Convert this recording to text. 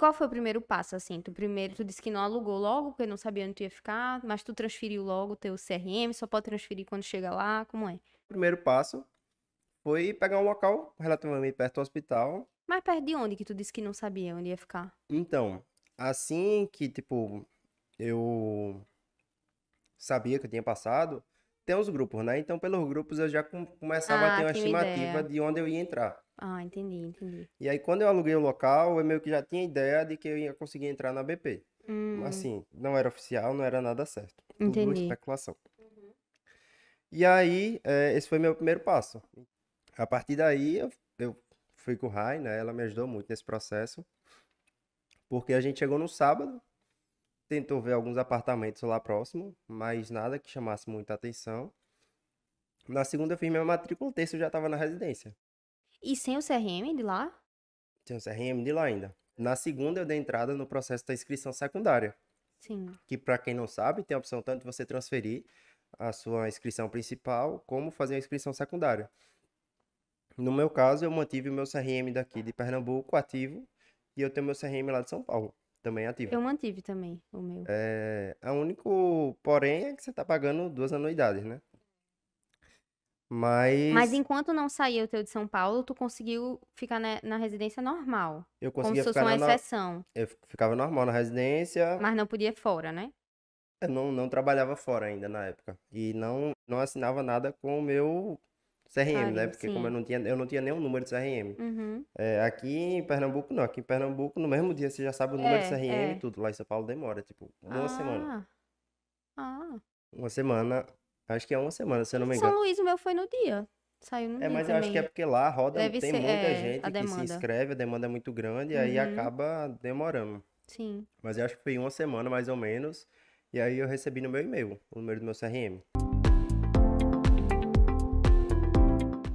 qual foi o primeiro passo, assim? Tu primeiro, tu disse que não alugou logo, porque não sabia onde tu ia ficar, mas tu transferiu logo o teu CRM, só pode transferir quando chega lá, como é? O primeiro passo foi pegar um local relativamente perto do hospital. Mas perto de onde que tu disse que não sabia onde ia ficar? Então, assim que, tipo, eu sabia que eu tinha passado, tem os grupos, né? Então, pelos grupos eu já começava ah, a ter ah, uma estimativa ideia. de onde eu ia entrar. Ah, entendi, entendi. E aí, quando eu aluguei o local, eu meio que já tinha ideia de que eu ia conseguir entrar na BP. Hum. Assim, não era oficial, não era nada certo. Entendi. Tudo especulação. Uhum. E aí, é, esse foi meu primeiro passo. A partir daí, eu, eu fui com o Rai, né? Ela me ajudou muito nesse processo. Porque a gente chegou no sábado, tentou ver alguns apartamentos lá próximo, mas nada que chamasse muita atenção. Na segunda eu fiz minha matrícula, o terço já estava na residência. E sem o CRM de lá? Sem o CRM de lá ainda. Na segunda eu dei entrada no processo da inscrição secundária. Sim. Que para quem não sabe, tem a opção tanto de você transferir a sua inscrição principal, como fazer a inscrição secundária. No meu caso, eu mantive o meu CRM daqui de Pernambuco ativo e eu tenho meu CRM lá de São Paulo também ativo. Eu mantive também o meu. É, a único porém é que você está pagando duas anuidades, né? Mas. Mas enquanto não saía o teu de São Paulo, tu conseguiu ficar na, né, na residência normal. Eu conseguia como se fosse ficar uma na, exceção. Eu ficava normal na residência. Mas não podia fora, né? Eu não, não trabalhava fora ainda na época. E não, não assinava nada com o meu CRM, Carinho, né? Porque sim. como eu não tinha, eu não tinha nenhum número de CRM. Uhum. É, aqui em Pernambuco, não. Aqui em Pernambuco, no mesmo dia você já sabe o número é, de CRM e é. tudo. Lá em São Paulo demora, tipo, uma ah. semana. Ah. Uma semana Acho que é uma semana, se eu não me engano. São Luís, o meu foi no dia. Saiu no é, mas eu acho que é porque lá roda, Deve tem ser, muita é, gente que se inscreve, a demanda é muito grande, uhum. aí acaba demorando. Sim. Mas eu acho que foi uma semana mais ou menos. E aí eu recebi no meu e-mail o número do meu CRM.